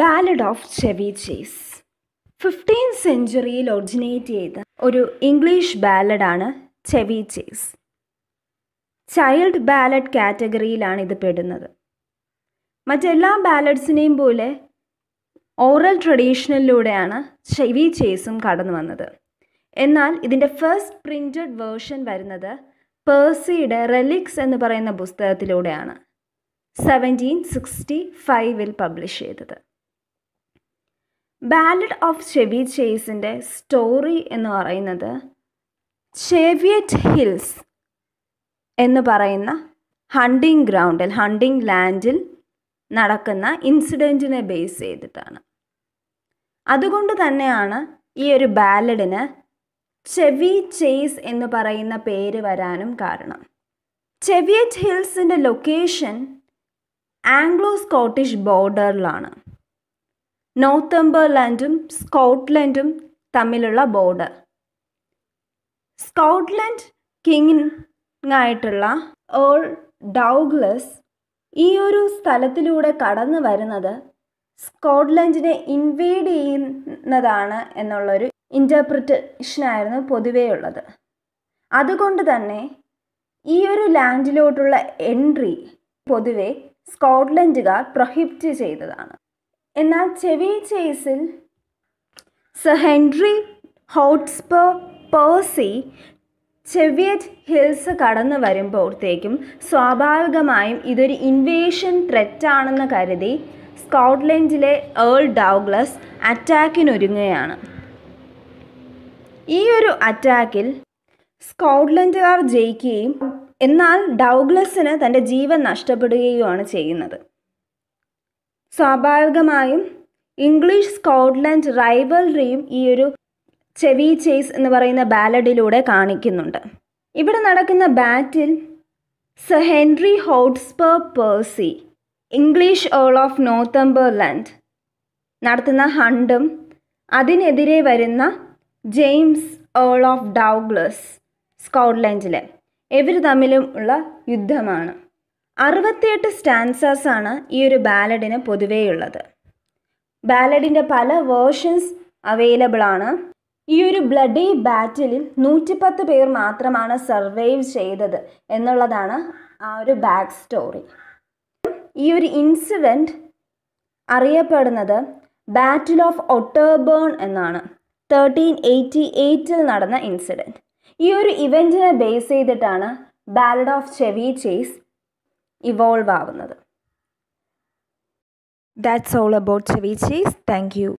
ballad of Chevy Chase fifteen സെഞ്ചുറിയിൽ originate ചെയ്ത ഒരു ഇംഗ്ലീഷ് ബാലഡാണ് ചെവി ചേസ് ചൈൽഡ് ബാലഡ് കാറ്റഗറിയിലാണ് ഇത് പെടുന്നത് മറ്റെല്ലാ ബാലഡ്സിനെയും പോലെ ഓറൽ ട്രഡീഷണലിലൂടെയാണ് ചെവി ചേസും കടന്നു വന്നത് എന്നാൽ ഇതിൻ്റെ ഫസ്റ്റ് പ്രിൻറ്റഡ് വേർഷൻ വരുന്നത് പേഴ്സിയുടെ റെലിക്സ് എന്ന് പറയുന്ന പുസ്തകത്തിലൂടെയാണ് സെവൻറ്റീൻ സിക്സ്റ്റി ഫൈവിൽ പബ്ലിഷ് ചെയ്തത് ബാലഡ് ഓഫ് ചെവി ചേസിൻ്റെ സ്റ്റോറി എന്ന് പറയുന്നത് ചേവിയറ്റ് ഹിൽസ് എന്ന് പറയുന്ന ഹണ്ടിങ് ഗ്രൗണ്ടിൽ ഹണ്ടിങ് ലാൻഡിൽ നടക്കുന്ന ഇൻസിഡൻറ്റിനെ ബേസ് ചെയ്തിട്ടാണ് അതുകൊണ്ട് തന്നെയാണ് ഈ ഒരു ബാലഡിന് ചെവി ചേസ് എന്ന് പറയുന്ന പേര് വരാനും കാരണം ചെവിയറ്റ് ഹിൽസിൻ്റെ ലൊക്കേഷൻ ആംഗ്ലോ സ്കോട്ടിഷ് ബോർഡറിലാണ് നോർത്തംബർലാൻഡും സ്കോട്ട്ലൻഡും തമ്മിലുള്ള ബോർഡർ സ്കോട്ട്ലൻഡ് ആയിട്ടുള്ള ഏൾ ഡൗഗ്ലസ് ഈ ഒരു സ്ഥലത്തിലൂടെ കടന്നു വരുന്നത് സ്കോട്ട്ലൻഡിനെ ഇൻവേഡ് ചെയ്യുന്നതാണ് എന്നുള്ളൊരു ഇൻ്റർപ്രിറ്റേഷനായിരുന്നു ഉള്ളത് അതുകൊണ്ട് തന്നെ ഈ ഒരു ലാൻഡിലോട്ടുള്ള എൻട്രി പൊതുവെ സ്കോട്ട്ലൻഡുകാർ പ്രൊഹിബിറ്റ് ചെയ്തതാണ് എന്നാൽ ചെവി ചേസിൽ sir Henry Hotspur Percy Cheviot hills കടന്നു വരുമ്പോഴത്തേക്കും സ്വാഭാവികമായും ഇതൊരു ഇൻവേഷൻ ത്രെറ്റാണെന്ന് കരുതി സ്കോട്ട്ലൻഡിലെ ഏൾ ഡൗഗ്ലസ് അറ്റാക്കിനൊരുങ്ങുകയാണ് ഈ ഒരു അറ്റാക്കിൽ സ്കോട്ട്ലൻഡുകാർ ജയിക്കുകയും എന്നാൽ ഡൗഗ്ലസിന് തൻ്റെ ജീവൻ നഷ്ടപ്പെടുകയുമാണ് ചെയ്യുന്നത് സ്വാഭാവികമായും ഇംഗ്ലീഷ് സ്കോട്ട്ലൻഡ് റൈവൽറിയും ഈ ഒരു ചെവി ചേസ് എന്ന് പറയുന്ന ബാലഡിലൂടെ കാണിക്കുന്നുണ്ട് ഇവിടെ നടക്കുന്ന battle sir Henry Hotspur Percy English earl of Northumberland നടത്തുന്ന ഹണ്ടും അതിനെതിരെ വരുന്ന ജെയിംസ് ഏൾ ഓഫ് ഡൗഗ്ലസ് സ്കോട്ട്ലൻഡിലെ ഇവർ തമ്മിലും ഉള്ള യുദ്ധമാണ് അറുപത്തിയെട്ട് സ്റ്റാൻസാസാണ് ഈ ഒരു ബാലഡിന് പൊതുവെയുള്ളത് ബാലഡിൻ്റെ പല വേർഷൻസ് അവൈലബിൾ ആണ് ഈ ഒരു ബ്ലഡി ബാറ്റിലിൽ നൂറ്റിപ്പത്ത് പേർ മാത്രമാണ് സർവൈവ് ചെയ്തത് എന്നുള്ളതാണ് ആ ഒരു ബാക്ക് സ്റ്റോറി ഈ ഒരു ഇൻസിഡൻറ്റ് അറിയപ്പെടുന്നത് ബാറ്റിൽ ഓഫ് ഒട്ടേബേൺ എന്നാണ് തേർട്ടീൻ എയ്റ്റി എയ്റ്റിൽ നടന്ന ഇൻസിഡൻറ്റ് ഈ ഒരു ഇവൻറ്റിനെ ബേസ് ചെയ്തിട്ടാണ് ballad of Chevy Chase evolve ആവുന്നത് that's all about Chevy Chase thank U